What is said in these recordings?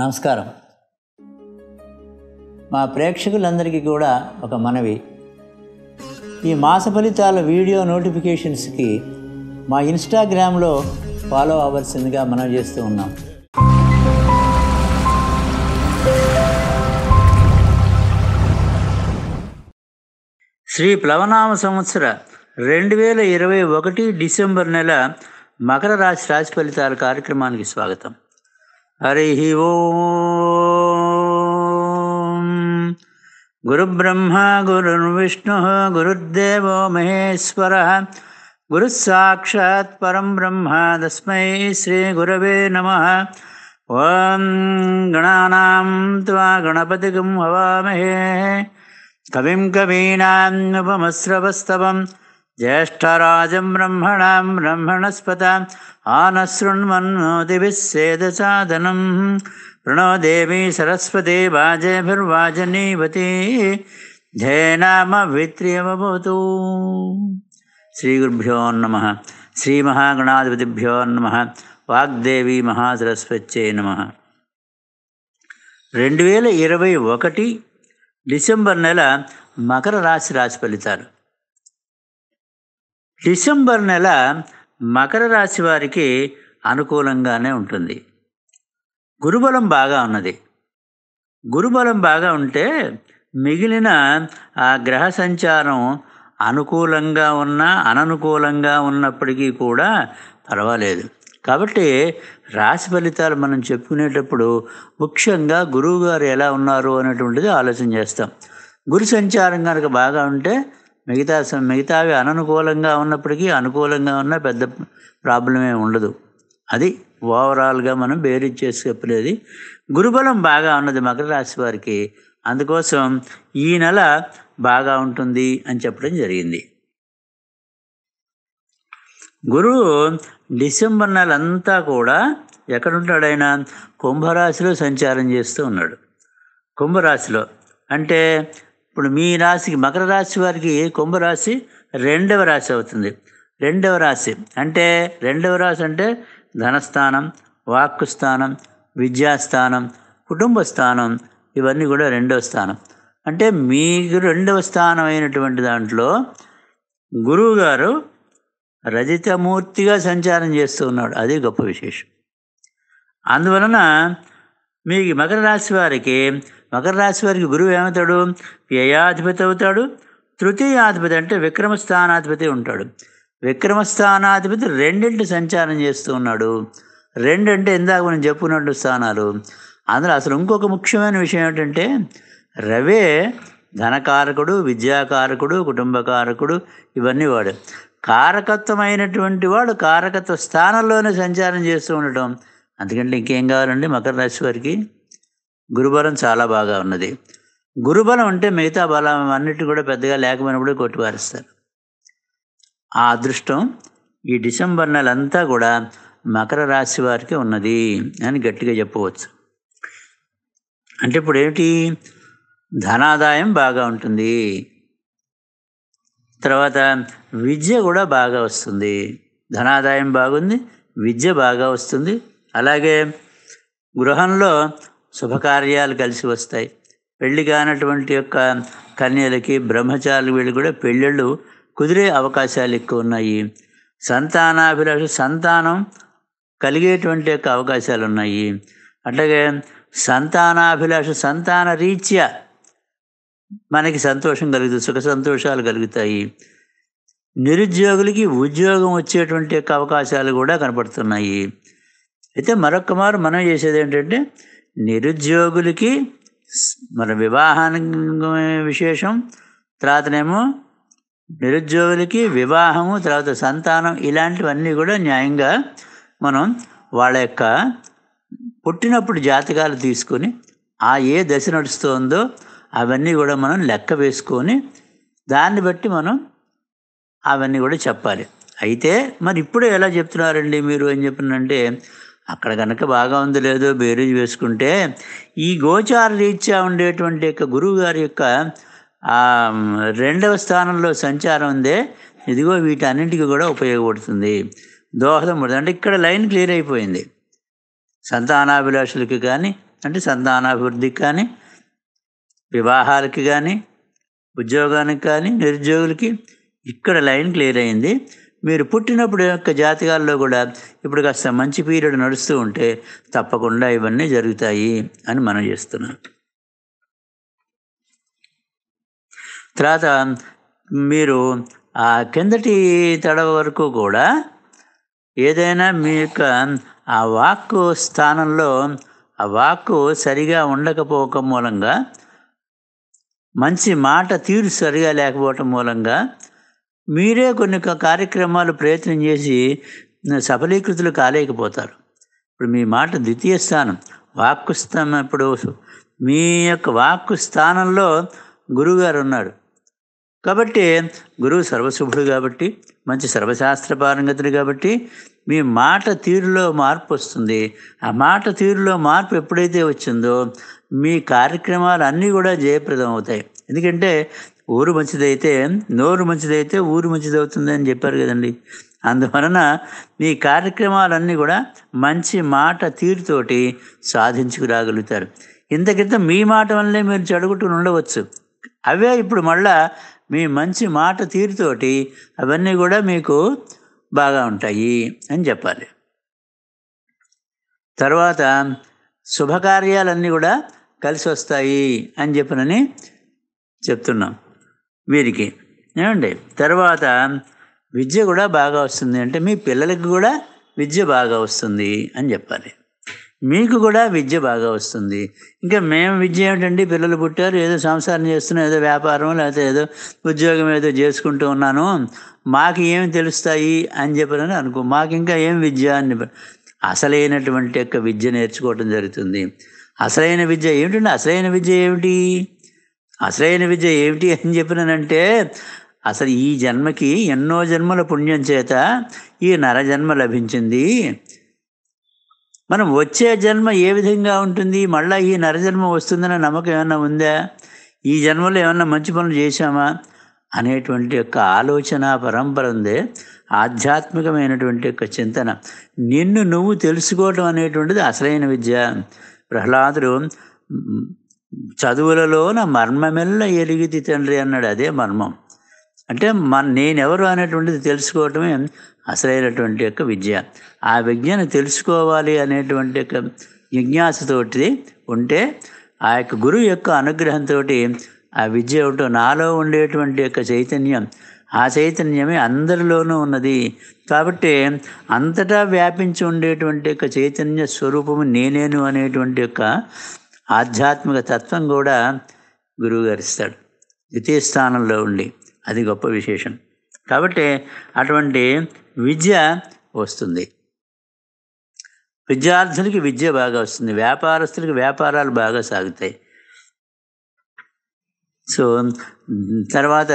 నమస్కారం మా ప్రేక్షకులందరికీ కూడా ఒక మనవి ఈ మాస ఫలితాల వీడియో నోటిఫికేషన్స్కి మా ఇన్స్టాగ్రామ్లో ఫాలో అవ్వాల్సిందిగా మనం చేస్తూ ఉన్నాం శ్రీ ప్లవనామ సంవత్సర రెండు వేల ఇరవై ఒకటి డిసెంబర్ నెల మకర రాశి రాశి ఫలితాల కార్యక్రమానికి స్వాగతం हरिः ओ गुरुब्रह्मा गुरुर्विष्णुः गुरुर्देवो महेश्वरः परं ब्रह्म तस्मै श्रीगुरवे नमः ॐ गणानां त्वा गणपतिं भवामहे कविं उपमश्रवस्तवम् ज्येष्ठराजं ब्रह्मणां ब्रह्मणस्पदां आनशृण्वन्मोदिभिः सेदसादनं प्रणो देवी सरस्वती वाजेभिर्वाजनीवती ध्येनामवित्र्यवभवतु श्रीगुरुभ्यो नमः श्रीमहागणाधिपतिभ्यो नमः వాగ్దేవి మహాసరస్వత్యే నమ రెండు వేల ఇరవై ఒకటి డిసెంబర్ నెల మకర రాశి రాశి ఫలితాలు డిసెంబర్ నెల మకర రాశి వారికి అనుకూలంగానే ఉంటుంది గురుబలం బాగా ఉన్నది గురుబలం బాగా ఉంటే మిగిలిన ఆ గ్రహ సంచారం అనుకూలంగా ఉన్నా అననుకూలంగా ఉన్నప్పటికీ కూడా పర్వాలేదు కాబట్టి రాశి ఫలితాలు మనం చెప్పుకునేటప్పుడు ముఖ్యంగా గురువుగారు ఎలా ఉన్నారు అనేటువంటిది ఆలోచన చేస్తాం గురు సంచారం కనుక బాగా ఉంటే మిగతా మిగతావి అననుకూలంగా ఉన్నప్పటికీ అనుకూలంగా ఉన్న పెద్ద ప్రాబ్లమే ఉండదు అది ఓవరాల్గా మనం బేరీజ్ చేసి చెప్పలేదు గురుబలం బాగా ఉన్నది మకర రాశి వారికి అందుకోసం ఈ నెల బాగా ఉంటుంది అని చెప్పడం జరిగింది గురువు డిసెంబర్ నెల అంతా కూడా ఎక్కడుంటాడైనా కుంభరాశిలో సంచారం చేస్తూ ఉన్నాడు కుంభరాశిలో అంటే ఇప్పుడు మీ రాశికి మకర రాశి వారికి కుంభరాశి రెండవ రాశి అవుతుంది రెండవ రాశి అంటే రెండవ రాశి అంటే ధనస్థానం వాక్కు స్థానం విద్యాస్థానం కుటుంబ స్థానం ఇవన్నీ కూడా రెండవ స్థానం అంటే మీకు రెండవ స్థానం అయినటువంటి దాంట్లో గురువు గారు రజితమూర్తిగా సంచారం చేస్తూ ఉన్నాడు అది గొప్ప విశేషం అందువలన మీ మకర రాశి వారికి మకర రాశి వారికి గురువు ఏమవుతాడు వ్యయాధిపతి అవుతాడు తృతీయాధిపతి అంటే విక్రమస్థానాధిపతి ఉంటాడు విక్రమస్థానాధిపతి రెండింటి సంచారం చేస్తూ ఉన్నాడు రెండంటే ఇందాక మనం చెప్పుకున్నట్టు స్థానాలు అందులో అసలు ఇంకొక ముఖ్యమైన విషయం ఏమిటంటే రవే ధనకారకుడు విద్యాకారకుడు కుటుంబకారకుడు ఇవన్నీ వాడు కారకత్వమైనటువంటి వాడు కారకత్వ స్థానంలోనే సంచారం చేస్తూ ఉండటం అందుకంటే ఇంకేం కావాలండి మకర రాశి వారికి గురుబలం చాలా బాగా ఉన్నది గురుబలం అంటే మిగతా బలం అన్నిటి కూడా పెద్దగా లేకపోయినప్పుడే కొట్టివారిస్తారు ఆ అదృష్టం ఈ డిసెంబర్ నెల అంతా కూడా మకర రాశి వారికి ఉన్నది అని గట్టిగా చెప్పవచ్చు అంటే ఇప్పుడు ఏమిటి ధనాదాయం బాగా ఉంటుంది తర్వాత విద్య కూడా బాగా వస్తుంది ధనాదాయం బాగుంది విద్య బాగా వస్తుంది అలాగే గృహంలో శుభకార్యాలు కలిసి వస్తాయి పెళ్లి కానటువంటి యొక్క కన్యలకి బ్రహ్మచారులు వీళ్ళు కూడా పెళ్ళిళ్ళు కుదిరే అవకాశాలు ఎక్కువ ఉన్నాయి సంతానాభిలాష సంతానం కలిగేటువంటి యొక్క అవకాశాలు ఉన్నాయి అట్లాగే సంతానాభిలాష సంతాన రీత్యా మనకి సంతోషం కలుగుతుంది సుఖ సంతోషాలు కలుగుతాయి నిరుద్యోగులకి ఉద్యోగం వచ్చేటువంటి యొక్క అవకాశాలు కూడా కనపడుతున్నాయి అయితే మరొక మారు మనం చేసేది ఏంటంటే నిరుద్యోగులకి మన వివాహానికి విశేషం తర్వాతనేమో నిరుద్యోగులకి వివాహము తర్వాత సంతానం ఇలాంటివన్నీ కూడా న్యాయంగా మనం వాళ్ళ యొక్క పుట్టినప్పుడు జాతకాలు తీసుకొని ఆ ఏ దశ నడుస్తుందో అవన్నీ కూడా మనం లెక్క వేసుకొని దాన్ని బట్టి మనం అవన్నీ కూడా చెప్పాలి అయితే మరి ఇప్పుడు ఎలా చెప్తున్నారండి మీరు అని చెప్పినంటే అక్కడ కనుక బాగా ఉంది లేదో బేరీజ్ వేసుకుంటే ఈ గోచార రీత్యా ఉండేటువంటి యొక్క గురువు గారి యొక్క రెండవ స్థానంలో సంచారం ఉందే ఇదిగో వీటన్నింటికి కూడా ఉపయోగపడుతుంది దోహదం పడుతుంది అంటే ఇక్కడ లైన్ క్లియర్ అయిపోయింది సంతానాభిలాషులకి కానీ అంటే సంతానాభివృద్ధికి కానీ వివాహాలకి కానీ ఉద్యోగానికి కానీ నిరుద్యోగులకి ఇక్కడ లైన్ క్లియర్ అయింది మీరు పుట్టినప్పుడు యొక్క జాతకాల్లో కూడా ఇప్పుడు కాస్త మంచి పీరియడ్ నడుస్తూ ఉంటే తప్పకుండా ఇవన్నీ జరుగుతాయి అని మనం చేస్తున్నాం తర్వాత మీరు ఆ కిందటి తడవ వరకు కూడా ఏదైనా మీ యొక్క ఆ వాక్కు స్థానంలో ఆ వాక్కు సరిగా ఉండకపోక మూలంగా మంచి మాట తీరు సరిగా లేకపోవటం మూలంగా మీరే కొన్ని కార్యక్రమాలు ప్రయత్నం చేసి సఫలీకృతులు కాలేకపోతారు ఇప్పుడు మీ మాట ద్వితీయ స్థానం వాక్కు స్థానం ఇప్పుడు మీ యొక్క వాక్కు స్థానంలో గురువుగారు ఉన్నారు కాబట్టి గురువు సర్వశుభుడు కాబట్టి మంచి సర్వశాస్త్ర పారంగతుడు కాబట్టి మీ మాట తీరులో మార్పు వస్తుంది ఆ మాట తీరులో మార్పు ఎప్పుడైతే వచ్చిందో మీ కార్యక్రమాలు అన్నీ కూడా జయప్రదం అవుతాయి ఎందుకంటే ఊరు మంచిదైతే నోరు మంచిదైతే ఊరు అవుతుంది అని చెప్పారు కదండి అందువలన మీ కార్యక్రమాలన్నీ కూడా మంచి మాట తీరుతోటి సాధించుకురాగలుగుతారు ఇంతకింత మీ మాట వల్లే మీరు చెడుగుట్టుకుని ఉండవచ్చు అవే ఇప్పుడు మళ్ళా మీ మంచి మాట తీరుతోటి అవన్నీ కూడా మీకు బాగా ఉంటాయి అని చెప్పాలి తర్వాత శుభకార్యాలన్నీ కూడా కలిసి వస్తాయి అని చెప్పనని చెప్తున్నాం వీరికి ఏమండి తర్వాత విద్య కూడా బాగా వస్తుంది అంటే మీ పిల్లలకి కూడా విద్య బాగా వస్తుంది అని చెప్పాలి మీకు కూడా విద్య బాగా వస్తుంది ఇంకా మేము విద్య ఏమిటండి పిల్లలు పుట్టారు ఏదో సంసారం చేస్తున్నాం ఏదో వ్యాపారం లేకపోతే ఏదో ఉద్యోగం ఏదో చేసుకుంటూ ఉన్నాను మాకు ఏమి తెలుస్తాయి అని చెప్పారని అనుకో మాకు ఇంకా ఏం విద్య అని అసలైనటువంటి యొక్క విద్య నేర్చుకోవటం జరుగుతుంది అసలైన విద్య ఏమిటండి అసలైన విద్య ఏమిటి అసలైన విద్య ఏమిటి అని చెప్పినానంటే అసలు ఈ జన్మకి ఎన్నో జన్మల పుణ్యం చేత ఈ నరజన్మ లభించింది మనం వచ్చే జన్మ ఏ విధంగా ఉంటుంది మళ్ళీ ఈ నరజన్మ వస్తుందన్న నమ్మకం ఏమన్నా ఉందా ఈ జన్మలో ఏమన్నా మంచి పనులు చేశామా అనేటువంటి యొక్క ఆలోచన పరంపర ఉంది ఆధ్యాత్మికమైనటువంటి యొక్క చింతన నిన్ను నువ్వు తెలుసుకోవటం అనేటువంటిది అసలైన విద్య ప్రహ్లాదుడు చదువులలోన మర్మమెల్ల ఎలిగిది తండ్రి అన్నాడు అదే మర్మం అంటే మన నేనెవరు అనేటువంటిది తెలుసుకోవటమే అసలైనటువంటి యొక్క విద్య ఆ విద్యను తెలుసుకోవాలి అనేటువంటి యొక్క జిజ్ఞాసతోటి ఉంటే ఆ యొక్క గురువు యొక్క అనుగ్రహంతో ఆ విద్య ఏమిటో నాలో ఉండేటువంటి యొక్క చైతన్యం ఆ చైతన్యమే అందరిలోనూ ఉన్నది కాబట్టి అంతటా వ్యాపించి ఉండేటువంటి యొక్క చైతన్య స్వరూపము నేనేను అనేటువంటి యొక్క ఆధ్యాత్మిక తత్వం కూడా గురువు గారిస్తాడు ద్వితీయ స్థానంలో ఉండి అది గొప్ప విశేషం కాబట్టి అటువంటి విద్య వస్తుంది విద్యార్థులకి విద్య బాగా వస్తుంది వ్యాపారస్తులకి వ్యాపారాలు బాగా సాగుతాయి సో తర్వాత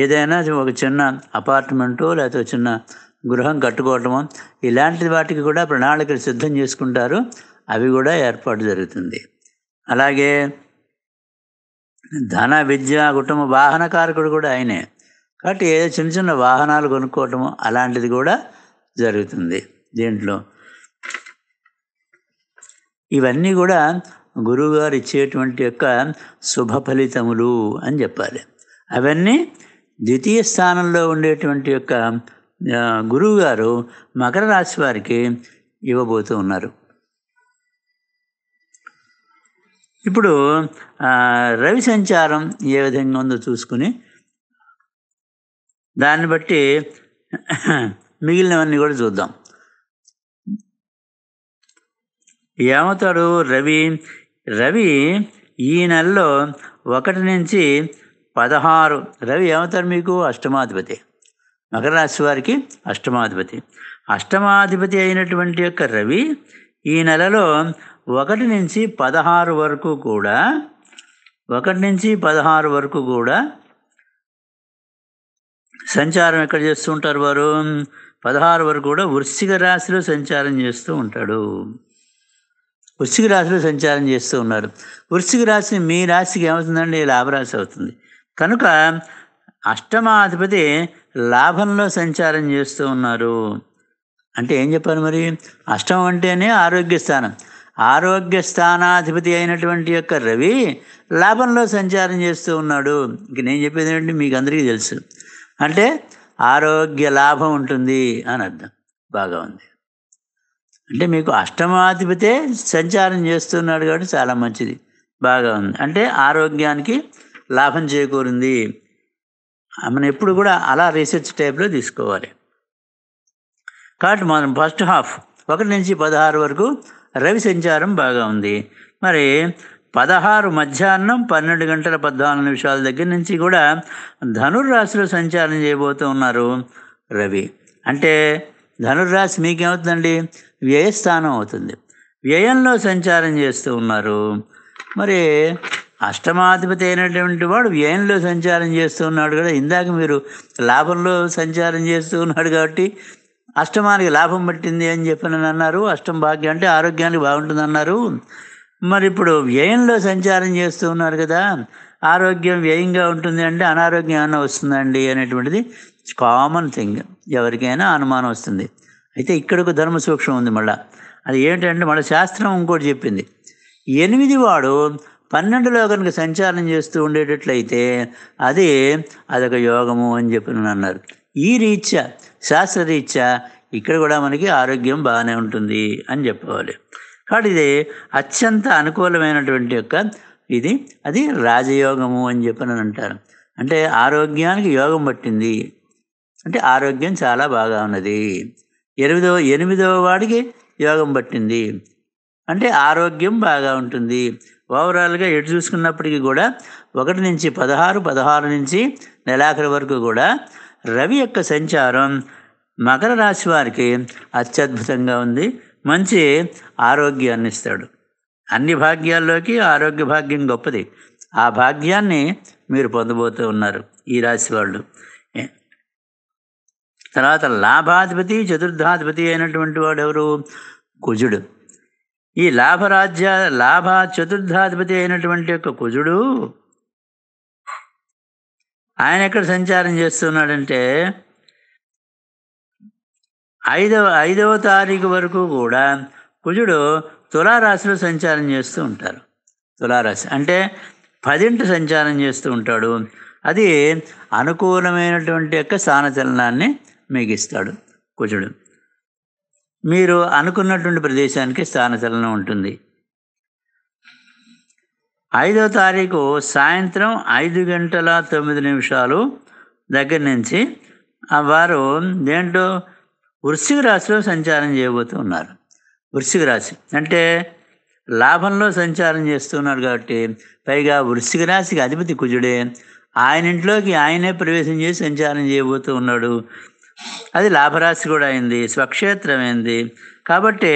ఏదైనా ఒక చిన్న అపార్ట్మెంటో లేకపోతే చిన్న గృహం కట్టుకోవటమో ఇలాంటి వాటికి కూడా ప్రణాళికలు సిద్ధం చేసుకుంటారు అవి కూడా ఏర్పాటు జరుగుతుంది అలాగే ధన విద్య కుటుంబ వాహన కారకుడు కూడా ఆయనే కాబట్టి ఏదో చిన్న చిన్న వాహనాలు కొనుక్కోవటము అలాంటిది కూడా జరుగుతుంది దీంట్లో ఇవన్నీ కూడా గురువుగారు ఇచ్చేటువంటి యొక్క శుభ ఫలితములు అని చెప్పాలి అవన్నీ ద్వితీయ స్థానంలో ఉండేటువంటి యొక్క గురువుగారు మకర రాశి వారికి ఇవ్వబోతూ ఉన్నారు ఇప్పుడు రవి సంచారం ఏ విధంగా ఉందో చూసుకుని దాన్ని బట్టి మిగిలినవన్నీ కూడా చూద్దాం ఏమవుతాడు రవి రవి ఈ నెలలో ఒకటి నుంచి పదహారు రవి ఏమవుతారు మీకు అష్టమాధిపతి మకర రాశి వారికి అష్టమాధిపతి అష్టమాధిపతి అయినటువంటి యొక్క రవి ఈ నెలలో ఒకటి నుంచి పదహారు వరకు కూడా ఒకటి నుంచి పదహారు వరకు కూడా సంచారం ఎక్కడ చేస్తూ ఉంటారు వారు పదహారు వరకు కూడా వృశ్చిక రాశిలో సంచారం చేస్తూ ఉంటాడు వృశ్చిక రాశిలో సంచారం చేస్తూ ఉన్నారు వృశ్చిక రాశి మీ రాశికి ఏమవుతుందండి లాభరాశి అవుతుంది కనుక అష్టమాధిపతి లాభంలో సంచారం చేస్తూ ఉన్నారు అంటే ఏం చెప్పాను మరి అష్టమం అంటేనే ఆరోగ్య స్థానం ఆరోగ్య స్థానాధిపతి అయినటువంటి యొక్క రవి లాభంలో సంచారం చేస్తూ ఉన్నాడు ఇంక నేను చెప్పేది ఏంటంటే మీకు అందరికీ తెలుసు అంటే ఆరోగ్య లాభం ఉంటుంది అని అర్థం బాగా ఉంది అంటే మీకు అష్టమాధిపతే సంచారం చేస్తున్నాడు కాబట్టి చాలా మంచిది బాగా ఉంది అంటే ఆరోగ్యానికి లాభం చేకూరింది మనం ఎప్పుడు కూడా అలా రీసెర్చ్ టైప్లో తీసుకోవాలి కాబట్టి మనం ఫస్ట్ హాఫ్ ఒకటి నుంచి పదహారు వరకు రవి సంచారం బాగా ఉంది మరి పదహారు మధ్యాహ్నం పన్నెండు గంటల పద్నాలుగు నిమిషాల దగ్గర నుంచి కూడా ధనుర్రాశిలో సంచారం చేయబోతూ ఉన్నారు రవి అంటే ధనుర్రాశి మీకేమవుతుందండి వ్యయస్థానం అవుతుంది వ్యయంలో సంచారం చేస్తూ ఉన్నారు మరి అష్టమాధిపతి అయినటువంటి వాడు వ్యయంలో సంచారం చేస్తూ ఉన్నాడు కదా ఇందాక మీరు లాభంలో సంచారం చేస్తూ ఉన్నాడు కాబట్టి అష్టమానికి లాభం పట్టింది అని చెప్పి అన్నారు అష్టం భాగ్యం అంటే ఆరోగ్యానికి బాగుంటుంది అన్నారు మరి ఇప్పుడు వ్యయంలో సంచారం చేస్తూ ఉన్నారు కదా ఆరోగ్యం వ్యయంగా ఉంటుంది అంటే అనారోగ్యం ఏమైనా వస్తుందండి అనేటువంటిది కామన్ థింగ్ ఎవరికైనా అనుమానం వస్తుంది అయితే ఇక్కడకు ధర్మ సూక్ష్మం ఉంది మళ్ళీ అది ఏంటంటే మళ్ళీ శాస్త్రం ఇంకోటి చెప్పింది ఎనిమిది వాడు పన్నెండులో కనుక సంచారం చేస్తూ ఉండేటట్లయితే అది అదొక యోగము అని చెప్పి అన్నారు ఈ రీత్యా శాస్త్రరీత్యా ఇక్కడ కూడా మనకి ఆరోగ్యం బాగానే ఉంటుంది అని చెప్పవాలి కాబట్టి ఇది అత్యంత అనుకూలమైనటువంటి యొక్క ఇది అది రాజయోగము అని చెప్పని అంటారు అంటే ఆరోగ్యానికి యోగం పట్టింది అంటే ఆరోగ్యం చాలా బాగా ఉన్నది ఎనిమిదవ ఎనిమిదవ వాడికి యోగం పట్టింది అంటే ఆరోగ్యం బాగా ఉంటుంది ఓవరాల్గా ఎటు చూసుకున్నప్పటికీ కూడా ఒకటి నుంచి పదహారు పదహారు నుంచి నెలాఖరి వరకు కూడా రవి యొక్క సంచారం మకర రాశి వారికి అత్యద్భుతంగా ఉంది మంచి ఆరోగ్యాన్ని ఇస్తాడు అన్ని భాగ్యాల్లోకి ఆరోగ్య భాగ్యం గొప్పది ఆ భాగ్యాన్ని మీరు పొందబోతూ ఉన్నారు ఈ రాశి వాళ్ళు తర్వాత లాభాధిపతి చతుర్థాధిపతి అయినటువంటి వాడు ఎవరు కుజుడు ఈ లాభరాజ్య లాభ చతుర్థాధిపతి అయినటువంటి యొక్క కుజుడు ఆయన ఎక్కడ సంచారం చేస్తున్నాడంటే ఐదవ ఐదవ తారీఖు వరకు కూడా కుజుడు తులారాశిలో సంచారం చేస్తూ ఉంటారు తులారాశి అంటే పదింటి సంచారం చేస్తూ ఉంటాడు అది అనుకూలమైనటువంటి యొక్క స్థానచలనాన్ని మీకు ఇస్తాడు కుజుడు మీరు అనుకున్నటువంటి ప్రదేశానికి స్థానచలనం ఉంటుంది ఐదో తారీఖు సాయంత్రం ఐదు గంటల తొమ్మిది నిమిషాలు దగ్గర నుంచి వారు దేంటో వృశ్చిక రాశిలో సంచారం చేయబోతున్నారు వృశ్చిక రాశి అంటే లాభంలో సంచారం చేస్తున్నారు కాబట్టి పైగా వృశ్చిక రాశికి అధిపతి కుజుడే ఆయన ఇంట్లోకి ఆయనే ప్రవేశం చేసి సంచారం చేయబోతూ ఉన్నాడు అది లాభరాశి కూడా అయింది స్వక్షేత్రం అయింది కాబట్టి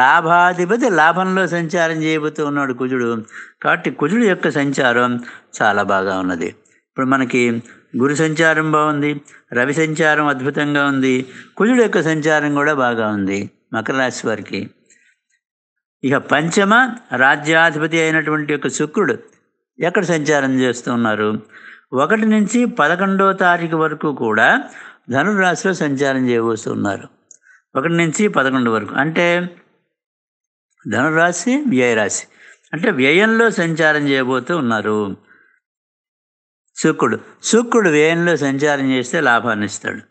లాభాధిపతి లాభంలో సంచారం చేయబోతూ ఉన్నాడు కుజుడు కాబట్టి కుజుడు యొక్క సంచారం చాలా బాగా ఉన్నది ఇప్పుడు మనకి గురు సంచారం బాగుంది రవి సంచారం అద్భుతంగా ఉంది కుజుడు యొక్క సంచారం కూడా బాగా ఉంది మకర రాశి వారికి ఇక పంచమ రాజ్యాధిపతి అయినటువంటి యొక్క శుక్రుడు ఎక్కడ సంచారం చేస్తున్నారు ఒకటి నుంచి పదకొండవ తారీఖు వరకు కూడా ధనురాశిలో సంచారం ఉన్నారు ఒకటి నుంచి పదకొండు వరకు అంటే ధనురాశి వ్యయరాశి అంటే వ్యయంలో సంచారం చేయబోతూ ఉన్నారు శుక్రుడు శుక్రుడు వ్యయంలో సంచారం చేస్తే లాభాన్ని ఇస్తాడు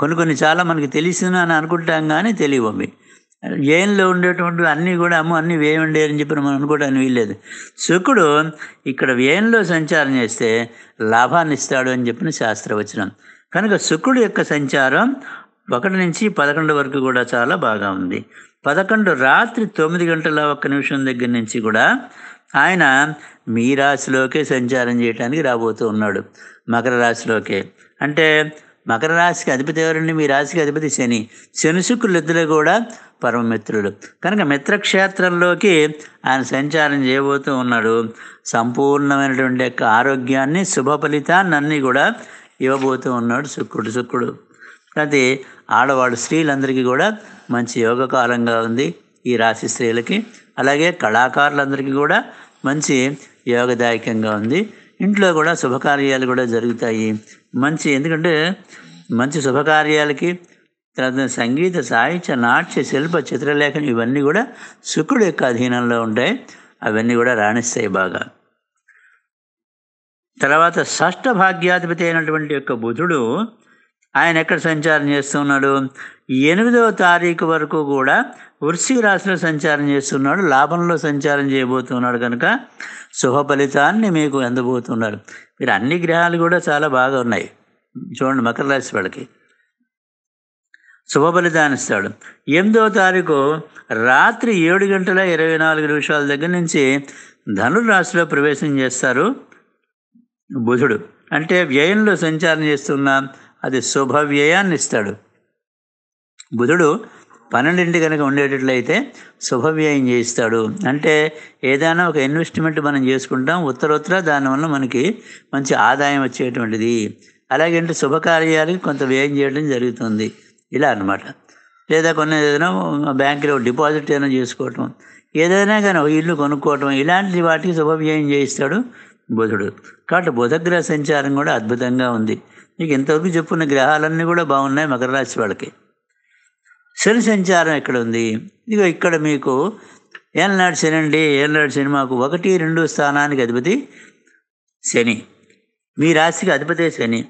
కొన్ని కొన్ని చాలా మనకి తెలిసిన అని అనుకుంటాం కానీ తెలియవమ్మి వ్యయంలో ఉండేటువంటి అన్నీ కూడా అమ్మ అన్నీ వ్యయం ఉండే అని చెప్పి మనం అనుకోవడానికి వీల్లేదు శుక్రుడు ఇక్కడ వ్యయంలో సంచారం చేస్తే లాభాన్ని ఇస్తాడు అని చెప్పిన శాస్త్రవచనం కనుక శుక్రుడు యొక్క సంచారం ఒకటి నుంచి పదకొండు వరకు కూడా చాలా బాగా ఉంది పదకొండు రాత్రి తొమ్మిది గంటల ఒక్క నిమిషం దగ్గర నుంచి కూడా ఆయన మీ రాశిలోకే సంచారం చేయడానికి రాబోతూ ఉన్నాడు మకర రాశిలోకే అంటే మకర రాశికి అధిపతి ఎవరండి మీ రాశికి అధిపతి శని శని ఇద్దరు కూడా పరమమిత్రులు కనుక మిత్రక్షేత్రంలోకి ఆయన సంచారం చేయబోతూ ఉన్నాడు సంపూర్ణమైనటువంటి యొక్క ఆరోగ్యాన్ని శుభ ఫలితాన్ని అన్నీ కూడా ఇవ్వబోతూ ఉన్నాడు శుక్రుడు శుక్రుడు అయితే ఆడవాళ్ళు స్త్రీలందరికీ కూడా మంచి యోగకాలంగా ఉంది ఈ రాశి స్త్రీలకి అలాగే కళాకారులందరికీ కూడా మంచి యోగదాయకంగా ఉంది ఇంట్లో కూడా శుభకార్యాలు కూడా జరుగుతాయి మంచి ఎందుకంటే మంచి శుభకార్యాలకి తర్వాత సంగీత సాహిత్య నాట్య శిల్ప చిత్రలేఖనం ఇవన్నీ కూడా శుక్రుడు యొక్క అధీనంలో ఉంటాయి అవన్నీ కూడా రాణిస్తాయి బాగా తర్వాత షష్ఠ భాగ్యాధిపతి అయినటువంటి యొక్క బుధుడు ఆయన ఎక్కడ సంచారం చేస్తున్నాడు ఎనిమిదవ తారీఖు వరకు కూడా వృశ్చిక రాశిలో సంచారం చేస్తున్నాడు లాభంలో సంచారం చేయబోతున్నాడు కనుక శుభ ఫలితాన్ని మీకు అందబోతున్నాడు మీరు అన్ని గ్రహాలు కూడా చాలా బాగా ఉన్నాయి చూడండి మకర రాశి వాళ్ళకి శుభ ఫలితాన్ని ఇస్తాడు ఎనిమిదవ తారీఖు రాత్రి ఏడు గంటల ఇరవై నాలుగు నిమిషాల దగ్గర నుంచి ధనురాశిలో ప్రవేశం చేస్తారు బుధుడు అంటే వ్యయంలో సంచారం చేస్తున్న అది శుభ వ్యయాన్ని ఇస్తాడు బుధుడు పన్నెండింటి కనుక ఉండేటట్లయితే శుభవ్యయం చేయిస్తాడు అంటే ఏదైనా ఒక ఇన్వెస్ట్మెంట్ మనం చేసుకుంటాం ఉత్తరత్తర దానివల్ల మనకి మంచి ఆదాయం వచ్చేటువంటిది అలాగే శుభకార్యాలకి కొంత వ్యయం చేయడం జరుగుతుంది ఇలా అనమాట లేదా కొన్ని ఏదైనా బ్యాంకులో డిపాజిట్ ఏదైనా చేసుకోవటం ఏదైనా కానీ ఇల్లు కొనుక్కోవటం ఇలాంటి వాటికి శుభవ్యయం చేయిస్తాడు బుధుడు కాబట్టి బుధగ్రహ సంచారం కూడా అద్భుతంగా ఉంది మీకు ఇంతవరకు చెప్పున్న గ్రహాలన్నీ కూడా బాగున్నాయి మకర రాశి వాళ్ళకి శని సంచారం ఇక్కడ ఉంది ఇక ఇక్కడ మీకు ఏళ్ళనాడు శని అండి ఏళ్ళనాడు శని మాకు ఒకటి రెండు స్థానానికి అధిపతి శని మీ రాశికి అధిపతి శని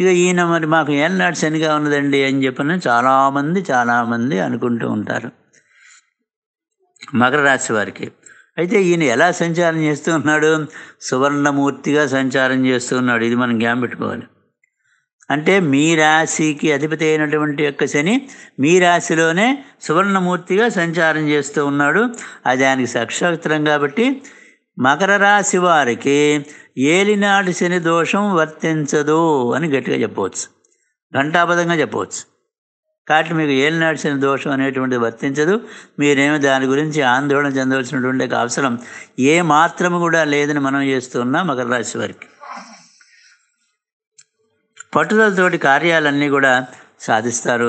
ఇక ఈయన మరి మాకు ఏలనాడు శనిగా ఉన్నదండి అని చెప్పిన చాలామంది చాలామంది అనుకుంటూ ఉంటారు మకర రాశి వారికి అయితే ఈయన ఎలా సంచారం చేస్తూ ఉన్నాడు సువర్ణమూర్తిగా సంచారం చేస్తూ ఉన్నాడు ఇది మనం జ్ఞాన పెట్టుకోవాలి అంటే మీ రాశికి అధిపతి అయినటువంటి యొక్క శని మీ రాశిలోనే సువర్ణమూర్తిగా సంచారం చేస్తూ ఉన్నాడు అది ఆయనకి సాక్షాత్రం కాబట్టి మకర రాశి వారికి ఏలినాటి శని దోషం వర్తించదు అని గట్టిగా చెప్పవచ్చు ఘంటాపదంగా చెప్పవచ్చు కాబట్టి మీకు ఏం నడిచిన దోషం అనేటువంటిది వర్తించదు మీరేమి దాని గురించి ఆందోళన చెందవలసినటువంటి అవసరం ఏ మాత్రము కూడా లేదని మనం చేస్తున్నాం మకర రాశి వారికి పట్టుదలతోటి కార్యాలన్నీ కూడా సాధిస్తారు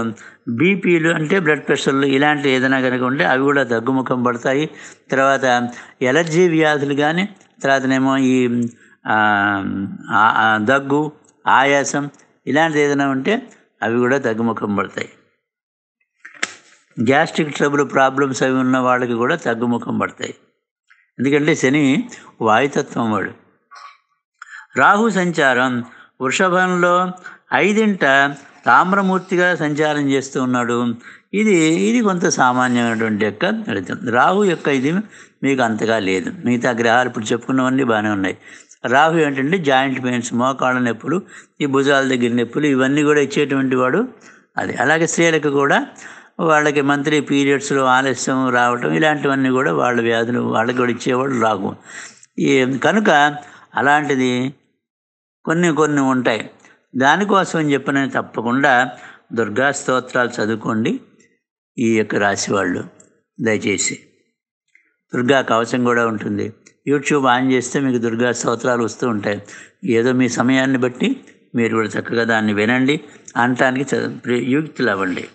బీపీలు అంటే బ్లడ్ ప్రెషర్లు ఇలాంటివి ఏదైనా కనుక ఉంటే అవి కూడా తగ్గుముఖం పడతాయి తర్వాత ఎలర్జీ వ్యాధులు కానీ తర్వాతనేమో ఈ దగ్గు ఆయాసం ఇలాంటిది ఏదైనా ఉంటే అవి కూడా తగ్గుముఖం పడతాయి గ్యాస్ట్రిక్ ట్రబుల్ ప్రాబ్లమ్స్ అవి ఉన్న వాళ్ళకి కూడా తగ్గుముఖం పడతాయి ఎందుకంటే శని వాయుతత్వం వాడు రాహు సంచారం వృషభంలో ఐదింట తామ్రమూర్తిగా సంచారం చేస్తూ ఉన్నాడు ఇది ఇది కొంత సామాన్యమైనటువంటి యొక్క ఫలితం రాహు యొక్క ఇది మీకు అంతగా లేదు మిగతా గ్రహాలు ఇప్పుడు చెప్పుకున్నవన్నీ బాగానే ఉన్నాయి రాహు ఏంటంటే జాయింట్ పెయిన్స్ మోకాళ్ళ నొప్పులు ఈ భుజాల దగ్గర నొప్పులు ఇవన్నీ కూడా ఇచ్చేటువంటి వాడు అది అలాగే స్త్రీలకు కూడా వాళ్ళకి మంత్లీ పీరియడ్స్లో ఆలస్యం రావటం ఇలాంటివన్నీ కూడా వాళ్ళ వ్యాధులు వాళ్ళకి కూడా ఇచ్చేవాళ్ళు రాకు ఈ కనుక అలాంటిది కొన్ని కొన్ని ఉంటాయి దానికోసం చెప్పిన తప్పకుండా దుర్గా స్తోత్రాలు చదువుకోండి ఈ యొక్క రాశి వాళ్ళు దయచేసి దుర్గా కవచం కూడా ఉంటుంది యూట్యూబ్ ఆన్ చేస్తే మీకు దుర్గా స్తోత్రాలు వస్తూ ఉంటాయి ఏదో మీ సమయాన్ని బట్టి మీరు కూడా చక్కగా దాన్ని వినండి అనటానికి యుక్తులు అవ్వండి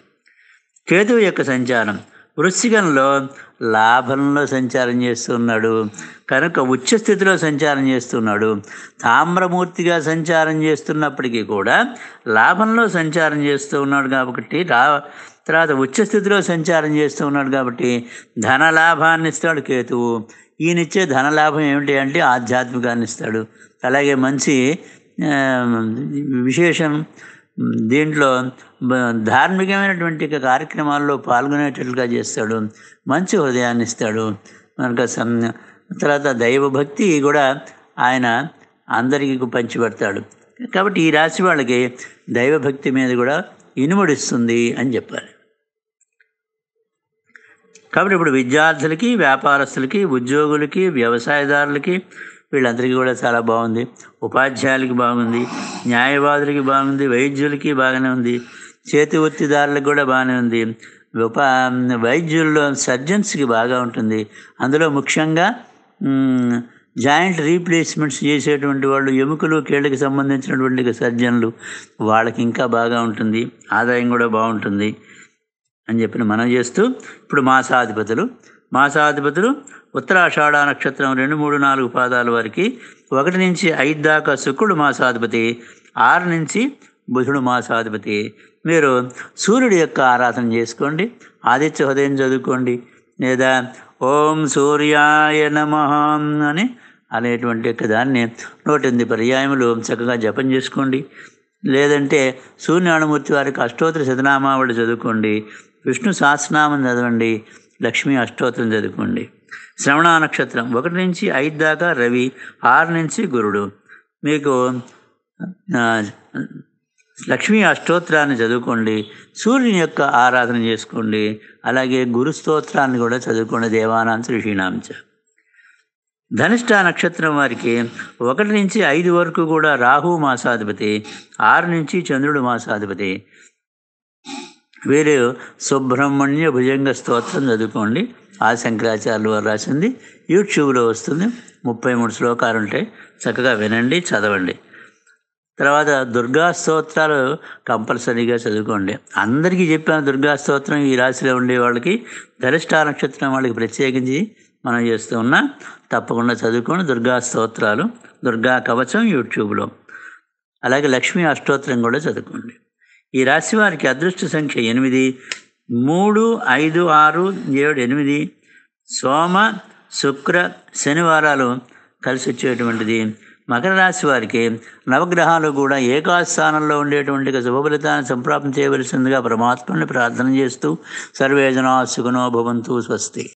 కేతువు యొక్క సంచారం వృశ్చికంలో లాభంలో సంచారం చేస్తున్నాడు కనుక ఉచ్చస్థితిలో స్థితిలో సంచారం చేస్తున్నాడు తామ్రమూర్తిగా సంచారం చేస్తున్నప్పటికీ కూడా లాభంలో సంచారం చేస్తూ ఉన్నాడు కాబట్టి రా తర్వాత ఉచ్చస్థితిలో స్థితిలో సంచారం చేస్తూ ఉన్నాడు కాబట్టి ధన లాభాన్ని ఇస్తాడు కేతువు ఈయనిచ్చే లాభం ఏమిటి అంటే ఆధ్యాత్మికాన్ని ఇస్తాడు అలాగే మంచి విశేషం దీంట్లో ధార్మికమైనటువంటి కార్యక్రమాల్లో పాల్గొనేటట్లుగా చేస్తాడు మంచి హృదయాన్ని ఇస్తాడు మనకు తర్వాత దైవభక్తి కూడా ఆయన అందరికీ పంచిపెడతాడు కాబట్టి ఈ రాశి వాళ్ళకి దైవభక్తి మీద కూడా ఇనుముడిస్తుంది అని చెప్పాలి కాబట్టి ఇప్పుడు విద్యార్థులకి వ్యాపారస్తులకి ఉద్యోగులకి వ్యవసాయదారులకి వీళ్ళందరికీ కూడా చాలా బాగుంది ఉపాధ్యాయులకి బాగుంది న్యాయవాదులకి బాగుంది వైద్యులకి బాగానే ఉంది చేతి వృత్తిదారులకు కూడా బాగానే ఉంది ఉప వైద్యుల్లో సర్జన్స్కి బాగా ఉంటుంది అందులో ముఖ్యంగా జాయింట్ రీప్లేస్మెంట్స్ చేసేటువంటి వాళ్ళు ఎముకలు కీళ్ళకి సంబంధించినటువంటి సర్జన్లు వాళ్ళకి ఇంకా బాగా ఉంటుంది ఆదాయం కూడా బాగుంటుంది అని చెప్పి మనం చేస్తూ ఇప్పుడు మాసాధిపతులు మాసాధిపతులు ఉత్తరాషాఢ నక్షత్రం రెండు మూడు నాలుగు పాదాల వరకు ఒకటి నుంచి ఐదు దాకా శుక్రుడు మాసాధిపతి ఆరు నుంచి బుధుడు మాసాధిపతి మీరు సూర్యుడి యొక్క ఆరాధన చేసుకోండి ఆదిత్య హృదయం చదువుకోండి లేదా ఓం సూర్యాయ నమ అని అనేటువంటి యొక్క దాన్ని నూటెనిమిది పర్యాయములు చక్కగా జపం చేసుకోండి లేదంటే సూర్యనారాయణమూర్తి వారికి అష్టోత్తర శతనామావళి చదువుకోండి విష్ణు సహస్రనామం చదవండి లక్ష్మీ అష్టోత్తరం చదువుకోండి శ్రవణ నక్షత్రం ఒకటి నుంచి ఐదు దాకా రవి ఆరు నుంచి గురుడు మీకు లక్ష్మీ అష్టోత్రాన్ని చదువుకోండి సూర్యుని యొక్క ఆరాధన చేసుకోండి అలాగే గురు స్తోత్రాన్ని కూడా చదువుకోండి దేవానాంశ ఋషీనాంశ ధనిష్ట నక్షత్రం వారికి ఒకటి నుంచి ఐదు వరకు కూడా రాహు మాసాధిపతి ఆరు నుంచి చంద్రుడు మాసాధిపతి వీరు సుబ్రహ్మణ్య భుజంగ స్తోత్రం చదువుకోండి ఆ శంకరాచార్యులు వారు రాసింది యూట్యూబ్లో వస్తుంది ముప్పై మూడు శ్లోకాలు ఉంటాయి చక్కగా వినండి చదవండి తర్వాత దుర్గా స్తోత్రాలు కంపల్సరీగా చదువుకోండి అందరికీ చెప్పిన దుర్గా స్తోత్రం ఈ రాశిలో ఉండే వాళ్ళకి ధరిష్ట నక్షత్రం వాళ్ళకి ప్రత్యేకించి మనం చేస్తూ ఉన్నా తప్పకుండా చదువుకోండి దుర్గా స్తోత్రాలు దుర్గా కవచం యూట్యూబ్లో అలాగే లక్ష్మీ అష్టోత్రం కూడా చదువుకోండి ఈ రాశి వారికి అదృష్ట సంఖ్య ఎనిమిది మూడు ఐదు ఆరు ఏడు ఎనిమిది సోమ శుక్ర శనివారాలు కలిసి వచ్చేటువంటిది మకర రాశి వారికి నవగ్రహాలు కూడా ఏకాస్థానంలో ఉండేటువంటి శుభఫలితాన్ని సంప్రాప్తం చేయవలసిందిగా పరమాత్మని ప్రార్థన చేస్తూ సర్వేజనా సుఖనో భవంతు స్వస్తి